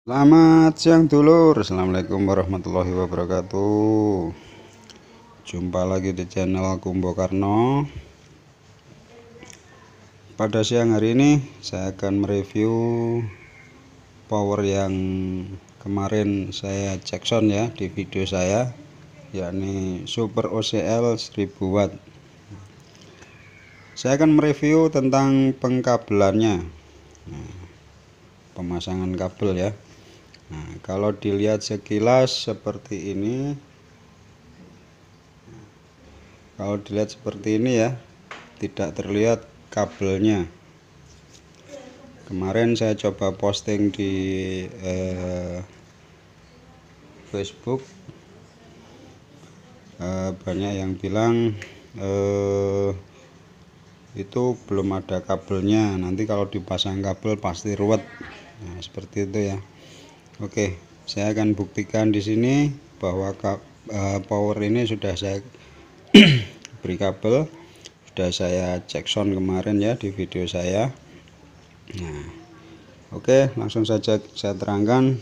Selamat siang dulur Assalamualaikum warahmatullahi wabarakatuh Jumpa lagi di channel Kumbo Karno Pada siang hari ini Saya akan mereview Power yang kemarin saya cek sound ya di video saya yakni Super OCL 1000 watt saya akan mereview tentang pengkabelannya nah, pemasangan kabel ya Nah kalau dilihat sekilas seperti ini kalau dilihat seperti ini ya tidak terlihat kabelnya kemarin saya coba posting di eh, Facebook eh, banyak yang bilang eh, itu belum ada kabelnya nanti kalau dipasang kabel pasti ruwet nah, seperti itu ya Oke saya akan buktikan di sini bahwa eh, power ini sudah saya beri kabel sudah saya cek sound kemarin ya di video saya nah oke langsung saja saya terangkan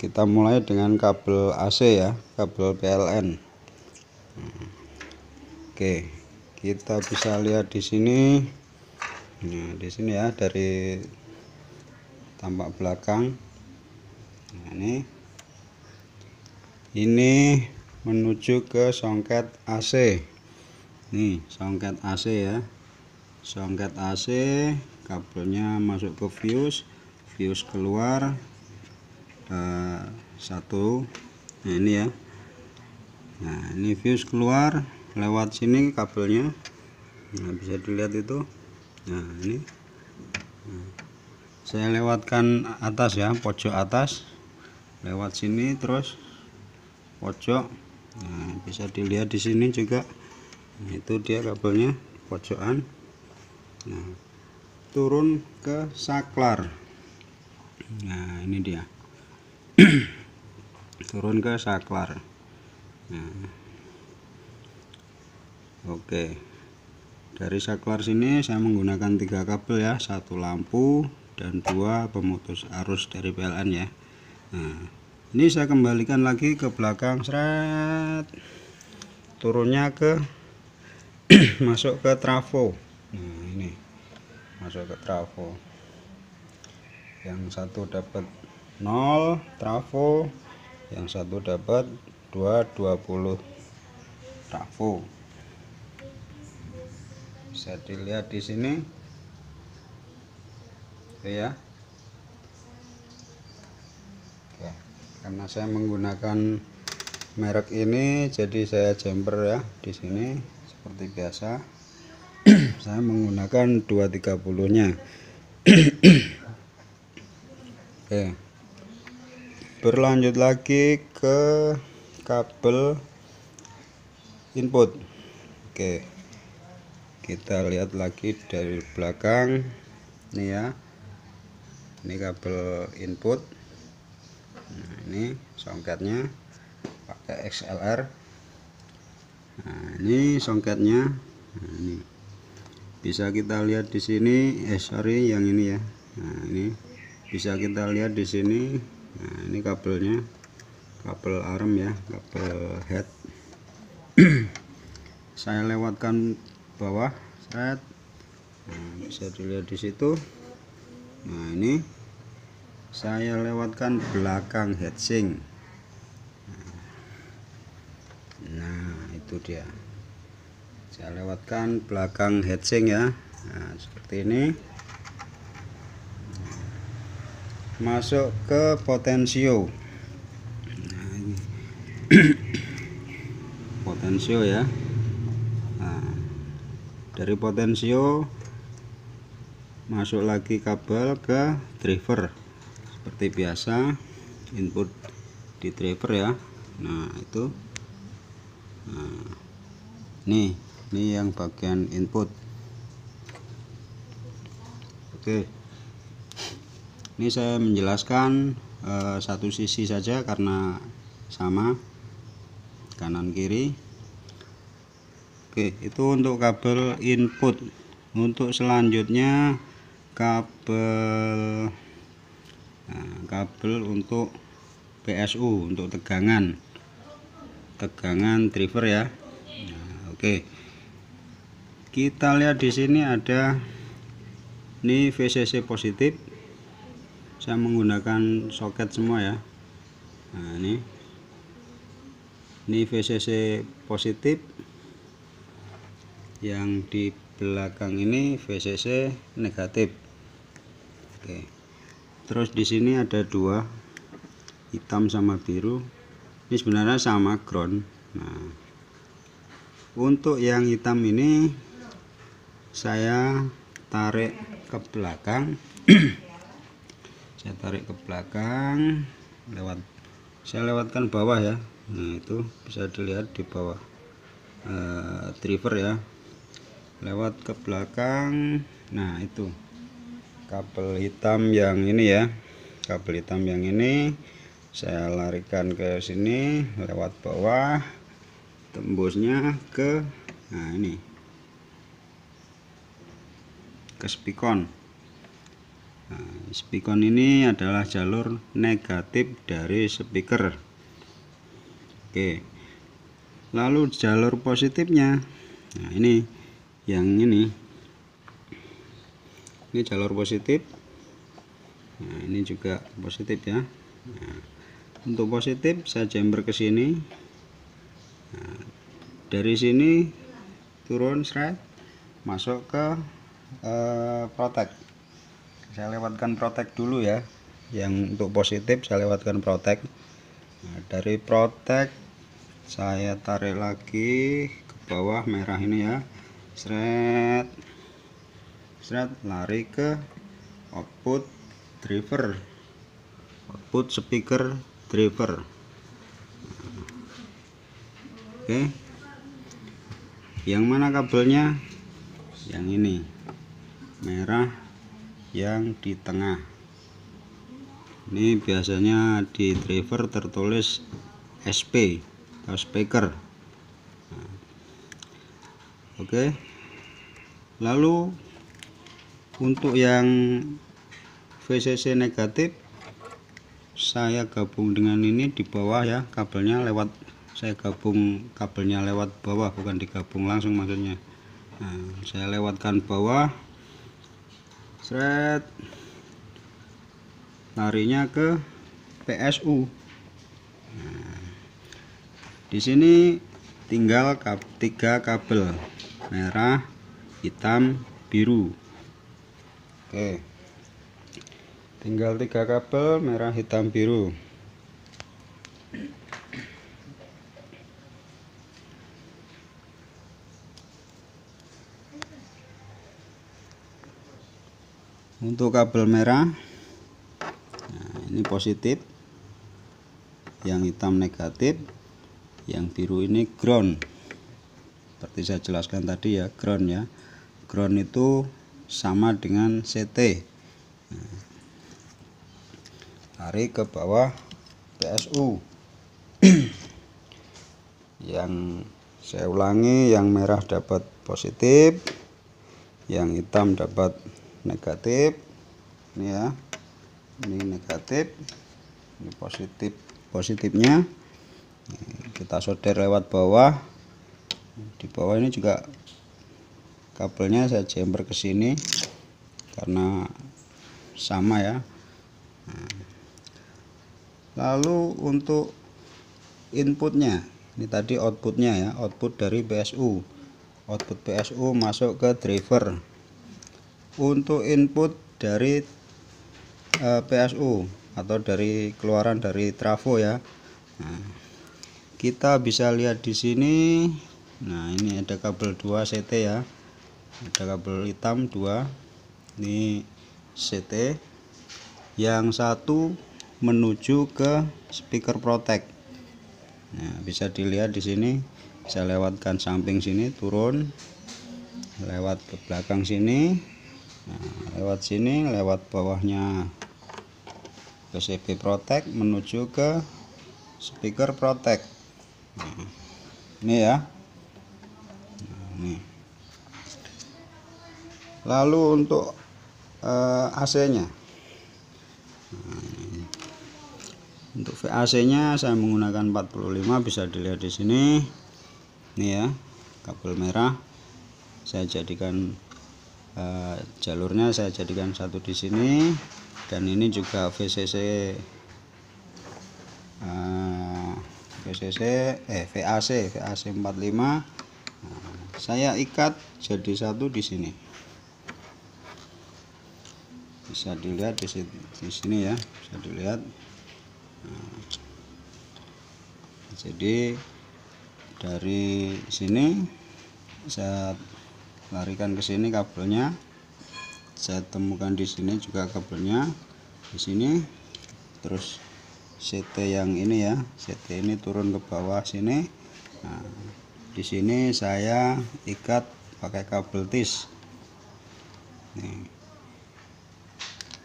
kita mulai dengan kabel AC ya kabel PLN oke kita bisa lihat di sini nah di sini ya dari tampak belakang nah, ini ini menuju ke songket AC nih songket AC ya songket AC kabelnya masuk ke fuse fuse keluar uh, satu nah ini ya nah ini fuse keluar lewat sini kabelnya nah bisa dilihat itu nah ini nah, saya lewatkan atas ya pojok atas lewat sini terus pojok nah bisa dilihat di sini juga nah, itu dia kabelnya pojokan nah turun ke saklar nah ini dia turun ke saklar nah. oke dari saklar sini saya menggunakan tiga kabel ya satu lampu dan dua pemutus arus dari PLN ya nah, ini saya kembalikan lagi ke belakang seret turunnya ke masuk ke trafo nah, masuk ke trafo yang satu dapat 0 trafo yang satu dapat 220 trafo bisa dilihat di sini Oke ya Oke. karena saya menggunakan merek ini jadi saya jumper ya di sini seperti biasa saya menggunakan 230 nya Oke. berlanjut lagi ke kabel input Oke kita lihat lagi dari belakang ini ya ini kabel input nah, ini songketnya pakai XLR nah ini songketnya nah, ini bisa kita lihat di sini eh sorry yang ini ya nah ini bisa kita lihat di sini nah ini kabelnya kabel arm ya kabel head saya lewatkan bawah set nah, bisa dilihat di situ nah ini saya lewatkan belakang heatsink nah, nah itu dia saya lewatkan belakang headsing ya nah, seperti ini masuk ke potensio nah, ini. potensio ya nah, dari potensio masuk lagi kabel ke driver seperti biasa input di driver ya nah itu nah, nih ini yang bagian input oke ini saya menjelaskan e, satu sisi saja karena sama kanan kiri oke itu untuk kabel input untuk selanjutnya kabel nah, kabel untuk PSU untuk tegangan tegangan driver ya nah, oke okay kita lihat di sini ada ini VCC positif saya menggunakan soket semua ya nah ini ini VCC positif yang di belakang ini VCC negatif oke terus di sini ada dua hitam sama biru ini sebenarnya sama ground nah untuk yang hitam ini saya tarik ke belakang saya tarik ke belakang lewat saya lewatkan bawah ya nah itu bisa dilihat di bawah e, driver ya lewat ke belakang nah itu kabel hitam yang ini ya kabel hitam yang ini saya larikan ke sini lewat bawah tembusnya ke nah ini ke spikon nah, spikon ini adalah jalur negatif dari speaker oke lalu jalur positifnya nah ini yang ini ini jalur positif nah ini juga positif ya nah, untuk positif saya jember ke sini nah, dari sini turun straight, masuk ke Eh, protek saya lewatkan protek dulu ya yang untuk positif saya lewatkan protek nah, dari protek saya tarik lagi ke bawah merah ini ya seret seret lari ke output driver output speaker driver oke okay. yang mana kabelnya yang ini merah yang di tengah ini biasanya di driver tertulis SP atau speaker nah. oke lalu untuk yang VCC negatif saya gabung dengan ini di bawah ya kabelnya lewat saya gabung kabelnya lewat bawah bukan digabung langsung maksudnya nah, saya lewatkan bawah seret larinya ke PSU nah, di sini tinggal kab tiga kabel merah hitam biru oke tinggal tiga kabel merah hitam biru untuk kabel merah nah, ini positif yang hitam negatif yang biru ini ground seperti saya jelaskan tadi ya ground ya ground itu sama dengan CT nah, tarik ke bawah PSU yang saya ulangi yang merah dapat positif yang hitam dapat negatif ini ya ini negatif ini positif positifnya kita solder lewat bawah di bawah ini juga kabelnya saya jumper ke sini karena sama ya nah, lalu untuk inputnya ini tadi outputnya ya output dari PSU output PSU masuk ke driver untuk input dari uh, eh, PSU atau dari keluaran dari trafo ya nah, kita bisa lihat di sini nah ini ada kabel 2 CT ya ada kabel hitam 2 ini CT yang satu menuju ke speaker protect nah, bisa dilihat di sini saya lewatkan samping sini turun lewat ke belakang sini nah, lewat sini lewat bawahnya PCB Protect menuju ke speaker Protect nah, ini ya nah, ini lalu untuk uh, eh, AC nya nah, untuk VAC nya saya menggunakan 45 bisa dilihat di sini ini ya kabel merah saya jadikan e, jalurnya saya jadikan satu di sini dan ini juga VCC e, VCC eh VAC VAC 45 saya ikat jadi satu di sini bisa dilihat di, di sini ya bisa dilihat nah, jadi dari sini saya larikan ke sini kabelnya saya temukan di sini juga kabelnya di sini terus CT yang ini ya CT ini turun ke bawah sini nah, di sini saya ikat pakai kabel tis nih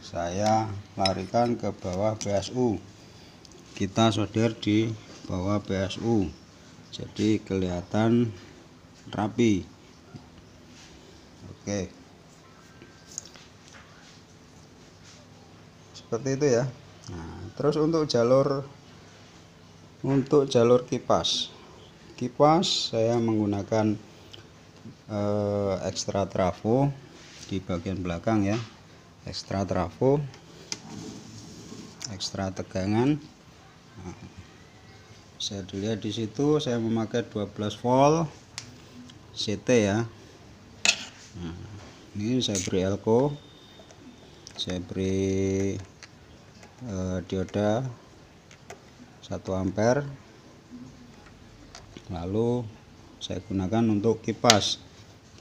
saya larikan ke bawah PSU kita solder di bawah PSU jadi kelihatan rapi oke seperti itu ya nah, terus untuk jalur untuk jalur kipas kipas saya menggunakan eh, ekstra trafo di bagian belakang ya ekstra trafo ekstra tegangan nah, saya dilihat di situ saya memakai 12 volt CT ya ini saya beri elko saya beri eh, dioda 1 ampere lalu saya gunakan untuk kipas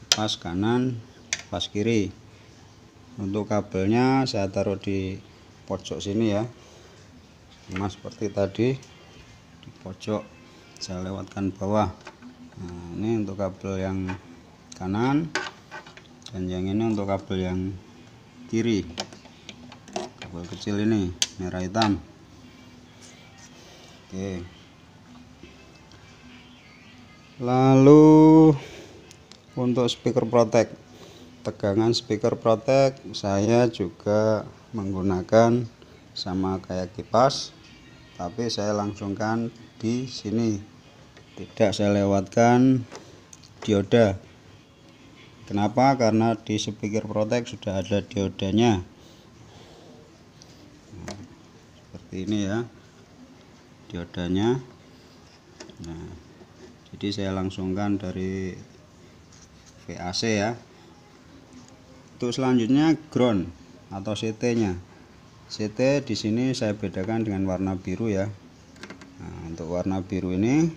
kipas kanan kipas kiri untuk kabelnya saya taruh di pojok sini ya sama seperti tadi di pojok saya lewatkan bawah nah, ini untuk kabel yang kanan dan yang ini untuk kabel yang kiri kabel kecil ini merah hitam oke lalu untuk speaker protect tegangan speaker protect saya juga menggunakan sama kayak kipas tapi saya langsungkan di sini tidak saya lewatkan dioda Kenapa? Karena di speaker protect sudah ada diodanya. seperti ini ya. Diodanya. Nah, jadi saya langsungkan dari VAC ya. Untuk selanjutnya ground atau CT-nya. CT di sini saya bedakan dengan warna biru ya. Nah, untuk warna biru ini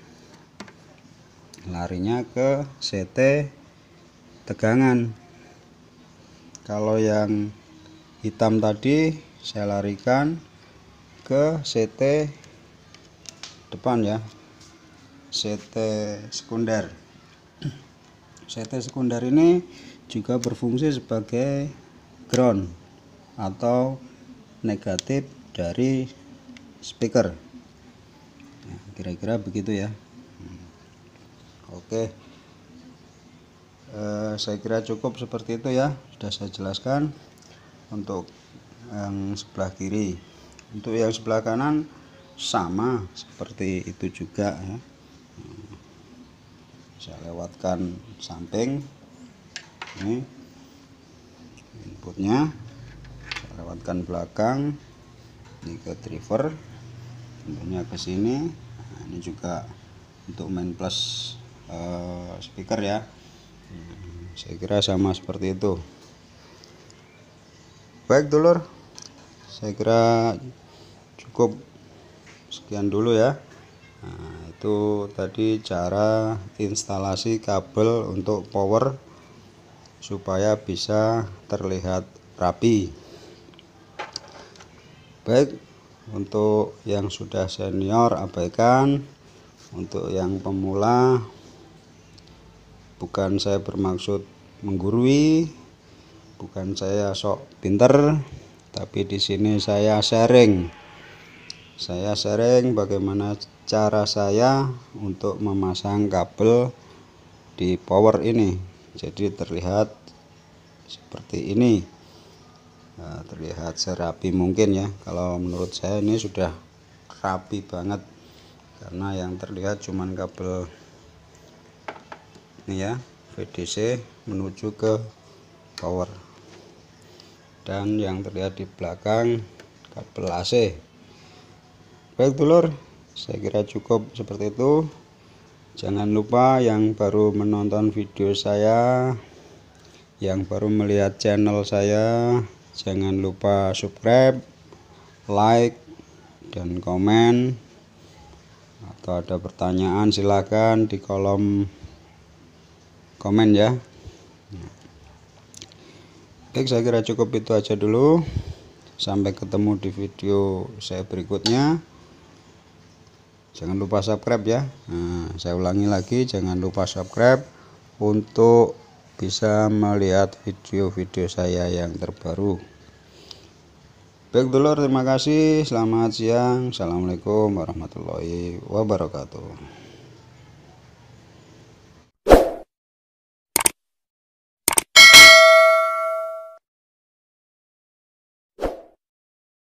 larinya ke CT tegangan kalau yang hitam tadi saya larikan ke CT depan ya CT sekunder CT sekunder ini juga berfungsi sebagai ground atau negatif dari speaker nah, kira-kira begitu ya hmm. oke okay. Eh, saya kira cukup seperti itu ya sudah saya jelaskan untuk yang sebelah kiri untuk yang sebelah kanan sama seperti itu juga ya hmm. saya lewatkan samping ini inputnya saya lewatkan belakang ini ke driver tentunya ke sini nah, ini juga untuk main plus uh, speaker ya saya kira sama seperti itu baik dulur saya kira cukup sekian dulu ya nah, itu tadi cara instalasi kabel untuk power supaya bisa terlihat rapi baik untuk yang sudah senior abaikan untuk yang pemula bukan saya bermaksud menggurui bukan saya sok pinter tapi di sini saya sharing saya sharing bagaimana cara saya untuk memasang kabel di power ini jadi terlihat seperti ini nah, terlihat serapi mungkin ya kalau menurut saya ini sudah rapi banget karena yang terlihat cuman kabel ini ya VDC menuju ke power dan yang terlihat di belakang kabel AC baik dulur saya kira cukup seperti itu jangan lupa yang baru menonton video saya yang baru melihat channel saya jangan lupa subscribe like dan komen atau ada pertanyaan silahkan di kolom komen ya baik saya kira cukup itu aja dulu sampai ketemu di video saya berikutnya jangan lupa subscribe ya nah, saya ulangi lagi jangan lupa subscribe untuk bisa melihat video-video saya yang terbaru baik dulu terima kasih selamat siang assalamualaikum warahmatullahi wabarakatuh